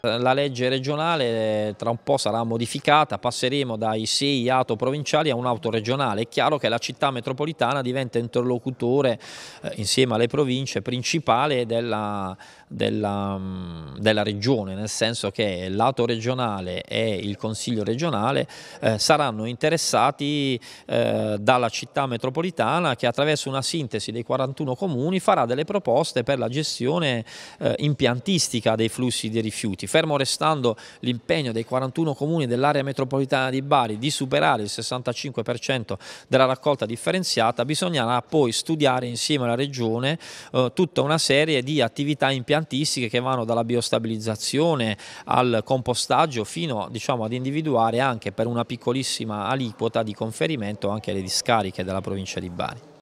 Eh, la legge regionale eh, tra un po' sarà modificata, passeremo dai sei auto provinciali a un'auto regionale. È chiaro che la città metropolitana diventa interlocutore eh, insieme alle province principale della, della, mm, della, regione, nel senso che l'auto regionale e il consiglio regionale eh, saranno interessati eh, dalla città metropolitana che attraverso una sintesi dei 41 comuni farà delle proposte per la gestione eh, impiantistica dei flussi di rifiuti fermo restando l'impegno dei 41 comuni dell'area metropolitana di Bari di superare il 65% della raccolta differenziata, bisognerà poi studiare insieme alla Regione eh, tutta una serie di attività impiantistiche che vanno dalla biostabilizzazione al compostaggio fino diciamo, ad individuare anche per una piccolissima aliquota di conferimento anche le discariche della provincia di Bari.